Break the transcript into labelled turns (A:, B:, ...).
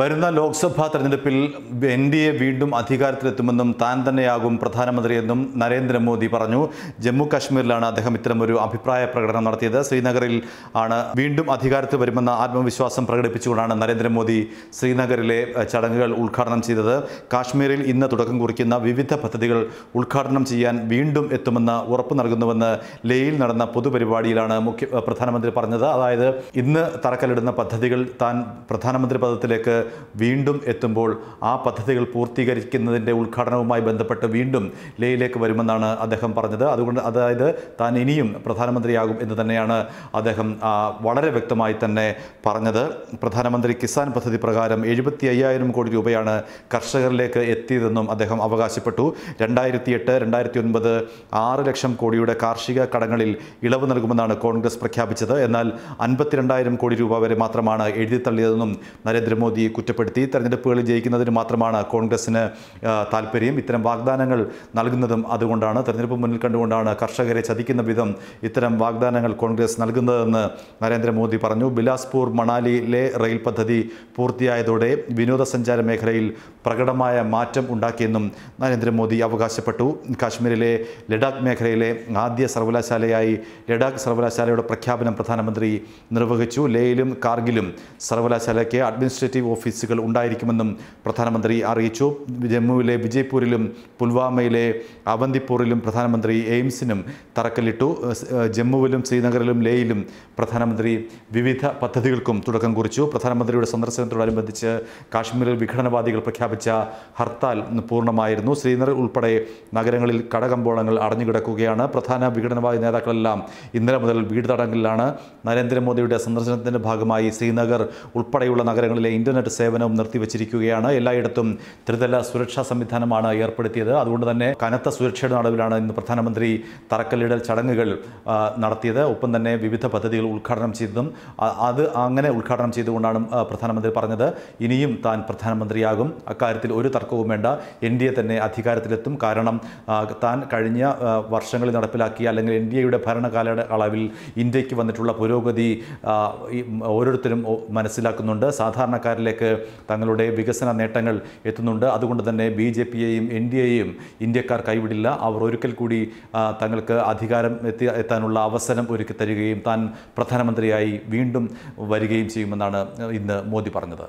A: വരുന്ന ലോക്സഭാ തെരഞ്ഞെടുപ്പിൽ N D A വീണ്ടും അധികാരത്തിലെത്തുമെന്നും താൻ തന്നെയാകും പ്രധാനമന്ത്രിയെന്നും നരേന്ദ്രമോദി പറഞ്ഞു ജമ്മു കാശ്മീരിലാണ് അദ്ദേഹം ഇത്തരമൊരു അഭിപ്രായ പ്രകടനം നടത്തിയത് ശ്രീനഗറിൽ ആണ് വീണ്ടും അധികാരത്തിൽ വരുമെന്ന ആത്മവിശ്വാസം പ്രകടിപ്പിച്ചുകൊണ്ടാണ് നരേന്ദ്രമോദി ശ്രീനഗറിലെ ചടങ്ങുകൾ ഉദ്ഘാടനം ചെയ്തത് കാശ്മീരിൽ ഇന്ന് തുടക്കം കുറിക്കുന്ന വിവിധ പദ്ധതികൾ ഉദ്ഘാടനം ചെയ്യാൻ വീണ്ടും എത്തുമെന്ന് ഉറപ്പ് നൽകുന്നുവെന്ന് ലേയിൽ നടന്ന പൊതുപരിപാടിയിലാണ് മുഖ്യ പ്രധാനമന്ത്രി പറഞ്ഞത് അതായത് ഇന്ന് തറക്കല്ലിടുന്ന പദ്ധതികൾ താൻ പ്രധാനമന്ത്രി പദത്തിലേക്ക് വീണ്ടും എത്തുമ്പോൾ ആ പദ്ധതികൾ പൂർത്തീകരിക്കുന്നതിൻ്റെ ഉദ്ഘാടനവുമായി ബന്ധപ്പെട്ട് വീണ്ടും ലേയിലേക്ക് വരുമെന്നാണ് അദ്ദേഹം പറഞ്ഞത് അതുകൊണ്ട് അതായത് താൻ ഇനിയും പ്രധാനമന്ത്രിയാകും എന്ന് തന്നെയാണ് അദ്ദേഹം വളരെ വ്യക്തമായി തന്നെ പറഞ്ഞത് പ്രധാനമന്ത്രി കിസാൻ പദ്ധതി പ്രകാരം എഴുപത്തി അയ്യായിരം കോടി രൂപയാണ് കർഷകരിലേക്ക് എത്തിയതെന്നും അദ്ദേഹം അവകാശപ്പെട്ടു രണ്ടായിരത്തി എട്ട് രണ്ടായിരത്തി ഒൻപത് ആറ് ലക്ഷം കോടിയുടെ കാർഷിക കടങ്ങളിൽ ഇളവ് നൽകുമെന്നാണ് കോൺഗ്രസ് പ്രഖ്യാപിച്ചത് എന്നാൽ അൻപത്തിരണ്ടായിരം കോടി രൂപ വരെ മാത്രമാണ് എഴുതിത്തള്ളിയതെന്നും നരേന്ദ്രമോദി കുറ്റപ്പെടുത്തി തെരഞ്ഞെടുപ്പുകളിൽ ജയിക്കുന്നതിന് മാത്രമാണ് കോൺഗ്രസിന് താല്പര്യം ഇത്തരം വാഗ്ദാനങ്ങൾ നൽകുന്നതും അതുകൊണ്ടാണ് തെരഞ്ഞെടുപ്പ് മുന്നിൽ കണ്ടുകൊണ്ടാണ് കർഷകരെ ചതിക്കുന്ന വിധം ഇത്തരം വാഗ്ദാനങ്ങൾ കോൺഗ്രസ് നൽകുന്നതെന്ന് നരേന്ദ്രമോദി പറഞ്ഞു ബിലാസ്പൂർ മണാലിയിലെ റെയിൽ പദ്ധതി പൂർത്തിയായതോടെ വിനോദസഞ്ചാര മേഖലയിൽ പ്രകടമായ മാറ്റം ഉണ്ടാക്കിയെന്നും നരേന്ദ്രമോദി അവകാശപ്പെട്ടു കാശ്മീരിലെ ലഡാക്ക് മേഖലയിലെ ആദ്യ സർവകലാശാലയായി ലഡാക്ക് സർവകലാശാലയുടെ പ്രഖ്യാപനം പ്രധാനമന്ത്രി നിർവഹിച്ചു ലേയിലും കാർഗിലും സർവകലാശാലയ്ക്ക് അഡ്മിനിസ്ട്രേറ്റീവ് ഓഫീസ് ഓഫീസുകൾ ഉണ്ടായിരിക്കുമെന്നും പ്രധാനമന്ത്രി അറിയിച്ചു ജമ്മുവിലെ വിജയ്പൂരിലും പുൽവാമയിലെ അവന്തിപ്പൂരിലും പ്രധാനമന്ത്രി എയിംസിനും തറക്കല്ലിട്ടു ജമ്മുവിലും ശ്രീനഗറിലും ലേയിലും പ്രധാനമന്ത്രി വിവിധ പദ്ധതികൾക്കും തുടക്കം കുറിച്ചു പ്രധാനമന്ത്രിയുടെ സന്ദർശനത്തോടനുബന്ധിച്ച് കാശ്മീരിൽ വിഘടനവാദികൾ പ്രഖ്യാപിച്ച ഹർത്താൽ പൂർണ്ണമായിരുന്നു ശ്രീനഗർ ഉൾപ്പെടെ നഗരങ്ങളിൽ കടകമ്പോളങ്ങൾ അടഞ്ഞുകിടക്കുകയാണ് പ്രധാന വിഘടനവാദി നേതാക്കളെല്ലാം ഇന്നലെ മുതൽ വീട് തടങ്കലിലാണ് നരേന്ദ്രമോദിയുടെ സന്ദർശനത്തിൻ്റെ ഭാഗമായി ശ്രീനഗർ ഉൾപ്പെടെയുള്ള നഗരങ്ങളിലെ ഇൻ്റർനെറ്റ് സേവനവും നിർത്തിവച്ചിരിക്കുകയാണ് എല്ലായിടത്തും ത്രിതല സുരക്ഷാ സംവിധാനമാണ് ഏർപ്പെടുത്തിയത് അതുകൊണ്ട് തന്നെ കനത്ത സുരക്ഷയുടെ നടുവിലാണ് ഇന്ന് പ്രധാനമന്ത്രി തറക്കല്ലിടൽ ചടങ്ങുകൾ നടത്തിയത് ഒപ്പം തന്നെ വിവിധ പദ്ധതികൾ ഉദ്ഘാടനം ചെയ്തതും അത് അങ്ങനെ ഉദ്ഘാടനം ചെയ്തുകൊണ്ടാണ് പ്രധാനമന്ത്രി പറഞ്ഞത് ഇനിയും താൻ പ്രധാനമന്ത്രിയാകും അക്കാര്യത്തിൽ ഒരു തർക്കവും വേണ്ട എൻ ഡി എ തന്നെ അധികാരത്തിലെത്തും കാരണം താൻ കഴിഞ്ഞ വർഷങ്ങളിൽ നടപ്പിലാക്കിയ അല്ലെങ്കിൽ എൻ ഡി എയുടെ ഭരണകാല അളവിൽ ഇന്ത്യക്ക് വന്നിട്ടുള്ള പുരോഗതി ഓരോരുത്തരും മനസ്സിലാക്കുന്നുണ്ട് സാധാരണക്കാരിലേക്ക് ഇന്ത്യയിലേക്ക് തങ്ങളുടെ വികസന നേട്ടങ്ങൾ എത്തുന്നുണ്ട് അതുകൊണ്ട് തന്നെ ബി ജെ പിയെയും എൻ ഡി എയും ഇന്ത്യക്കാർ കൈവിടില്ല അവർ ഒരിക്കൽ കൂടി തങ്ങൾക്ക് അധികാരം എത്തി എത്താനുള്ള അവസരം ഒരുക്കി തരികയും താൻ പ്രധാനമന്ത്രിയായി വീണ്ടും വരികയും ചെയ്യുമെന്നാണ് ഇന്ന് മോദി പറഞ്ഞത്